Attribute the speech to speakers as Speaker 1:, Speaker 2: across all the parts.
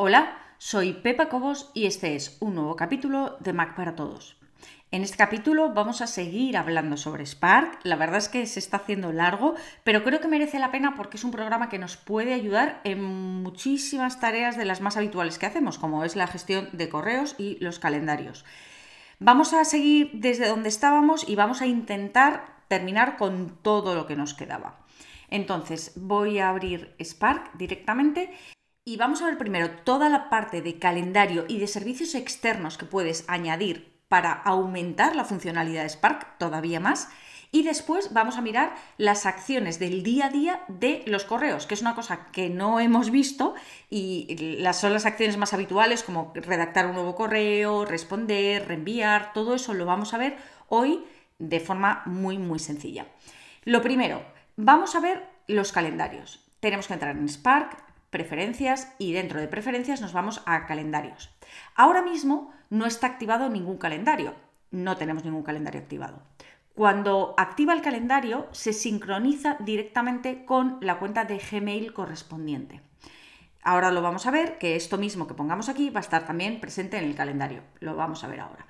Speaker 1: Hola, soy Pepa Cobos y este es un nuevo capítulo de Mac para Todos. En este capítulo vamos a seguir hablando sobre Spark. La verdad es que se está haciendo largo, pero creo que merece la pena porque es un programa que nos puede ayudar en muchísimas tareas de las más habituales que hacemos, como es la gestión de correos y los calendarios. Vamos a seguir desde donde estábamos y vamos a intentar terminar con todo lo que nos quedaba. Entonces voy a abrir Spark directamente y vamos a ver primero toda la parte de calendario y de servicios externos que puedes añadir para aumentar la funcionalidad de Spark todavía más. Y después vamos a mirar las acciones del día a día de los correos, que es una cosa que no hemos visto y las, son las acciones más habituales como redactar un nuevo correo, responder, reenviar, todo eso lo vamos a ver hoy de forma muy muy sencilla. Lo primero, vamos a ver los calendarios. Tenemos que entrar en Spark, preferencias y dentro de preferencias nos vamos a calendarios. Ahora mismo no está activado ningún calendario, no tenemos ningún calendario activado. Cuando activa el calendario se sincroniza directamente con la cuenta de Gmail correspondiente. Ahora lo vamos a ver, que esto mismo que pongamos aquí va a estar también presente en el calendario. Lo vamos a ver ahora.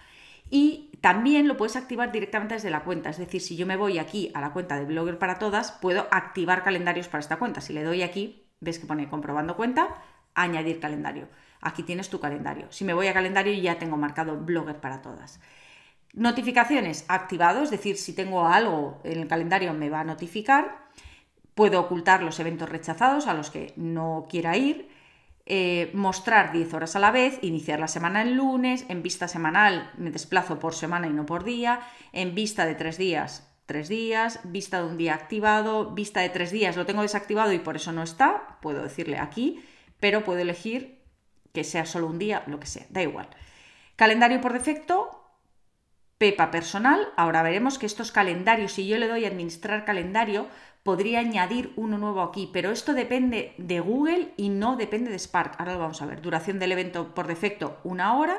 Speaker 1: Y también lo puedes activar directamente desde la cuenta. Es decir, si yo me voy aquí a la cuenta de Blogger para Todas, puedo activar calendarios para esta cuenta. Si le doy aquí, ves que pone comprobando cuenta, añadir calendario. Aquí tienes tu calendario. Si me voy a calendario ya tengo marcado Blogger para todas. Notificaciones activado, es decir, si tengo algo en el calendario me va a notificar. Puedo ocultar los eventos rechazados a los que no quiera ir. Eh, mostrar 10 horas a la vez, iniciar la semana el lunes, en vista semanal me desplazo por semana y no por día, en vista de 3 días tres días, vista de un día activado, vista de tres días, lo tengo desactivado y por eso no está, puedo decirle aquí, pero puedo elegir que sea solo un día, lo que sea, da igual. Calendario por defecto, Pepa personal, ahora veremos que estos calendarios, si yo le doy a administrar calendario, podría añadir uno nuevo aquí, pero esto depende de Google y no depende de Spark. Ahora lo vamos a ver. Duración del evento por defecto, una hora